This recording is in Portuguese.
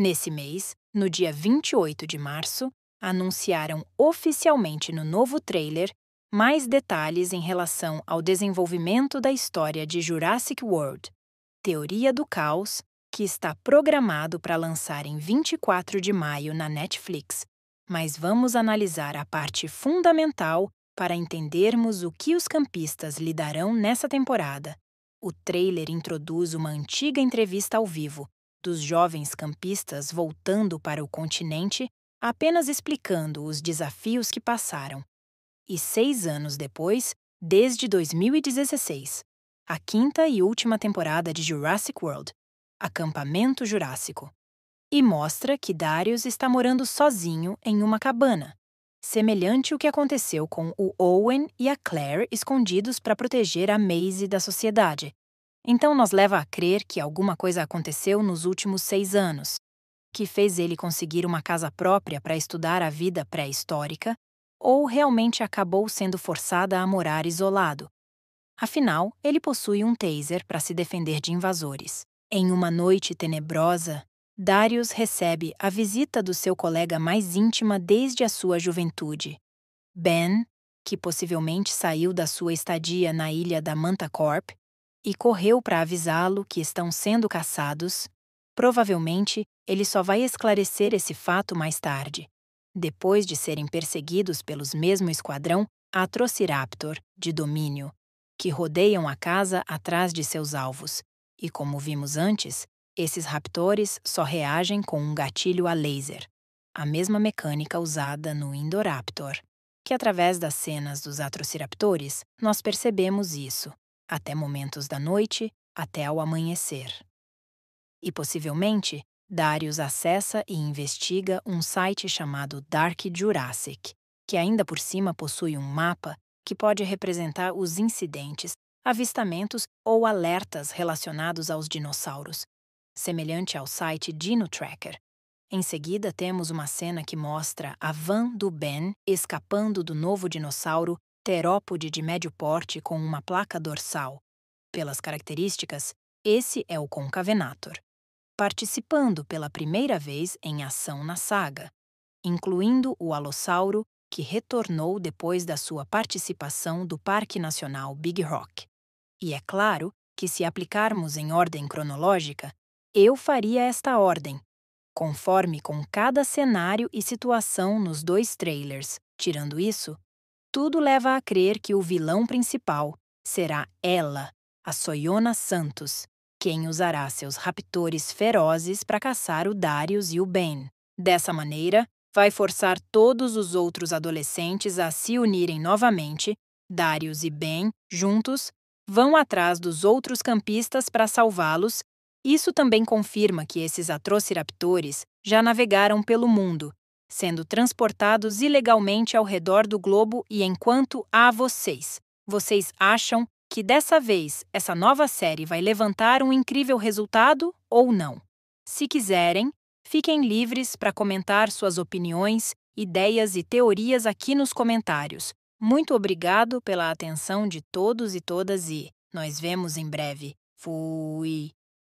Nesse mês, no dia 28 de março, anunciaram oficialmente no novo trailer mais detalhes em relação ao desenvolvimento da história de Jurassic World, Teoria do Caos, que está programado para lançar em 24 de maio na Netflix. Mas vamos analisar a parte fundamental para entendermos o que os campistas lidarão nessa temporada. O trailer introduz uma antiga entrevista ao vivo dos jovens campistas voltando para o continente, apenas explicando os desafios que passaram. E seis anos depois, desde 2016, a quinta e última temporada de Jurassic World, Acampamento Jurássico, e mostra que Darius está morando sozinho em uma cabana, semelhante ao que aconteceu com o Owen e a Claire escondidos para proteger a Maisie da sociedade, então nos leva a crer que alguma coisa aconteceu nos últimos seis anos, que fez ele conseguir uma casa própria para estudar a vida pré-histórica, ou realmente acabou sendo forçada a morar isolado. Afinal, ele possui um taser para se defender de invasores. Em uma noite tenebrosa, Darius recebe a visita do seu colega mais íntima desde a sua juventude, Ben, que possivelmente saiu da sua estadia na ilha da Mantacorp e correu para avisá-lo que estão sendo caçados, provavelmente ele só vai esclarecer esse fato mais tarde, depois de serem perseguidos pelos mesmo esquadrão Atrociraptor de domínio, que rodeiam a casa atrás de seus alvos, e como vimos antes, esses raptores só reagem com um gatilho a laser, a mesma mecânica usada no Indoraptor que através das cenas dos atrociraptores nós percebemos isso até momentos da noite, até ao amanhecer. E possivelmente, Darius acessa e investiga um site chamado Dark Jurassic, que ainda por cima possui um mapa que pode representar os incidentes, avistamentos ou alertas relacionados aos dinossauros, semelhante ao site Dino Tracker. Em seguida, temos uma cena que mostra a van do Ben escapando do novo dinossauro terópode de médio porte com uma placa dorsal. Pelas características, esse é o concavenator, participando pela primeira vez em ação na saga, incluindo o alossauro que retornou depois da sua participação do Parque Nacional Big Rock. E é claro que, se aplicarmos em ordem cronológica, eu faria esta ordem, conforme com cada cenário e situação nos dois trailers. Tirando isso, tudo leva a crer que o vilão principal será ela, a Soyona Santos, quem usará seus raptores ferozes para caçar o Darius e o Ben. Dessa maneira, vai forçar todos os outros adolescentes a se unirem novamente. Darius e Ben, juntos, vão atrás dos outros campistas para salvá-los. Isso também confirma que esses atrociraptores já navegaram pelo mundo sendo transportados ilegalmente ao redor do globo e enquanto há vocês. Vocês acham que dessa vez essa nova série vai levantar um incrível resultado ou não? Se quiserem, fiquem livres para comentar suas opiniões, ideias e teorias aqui nos comentários. Muito obrigado pela atenção de todos e todas e nós vemos em breve. Fui!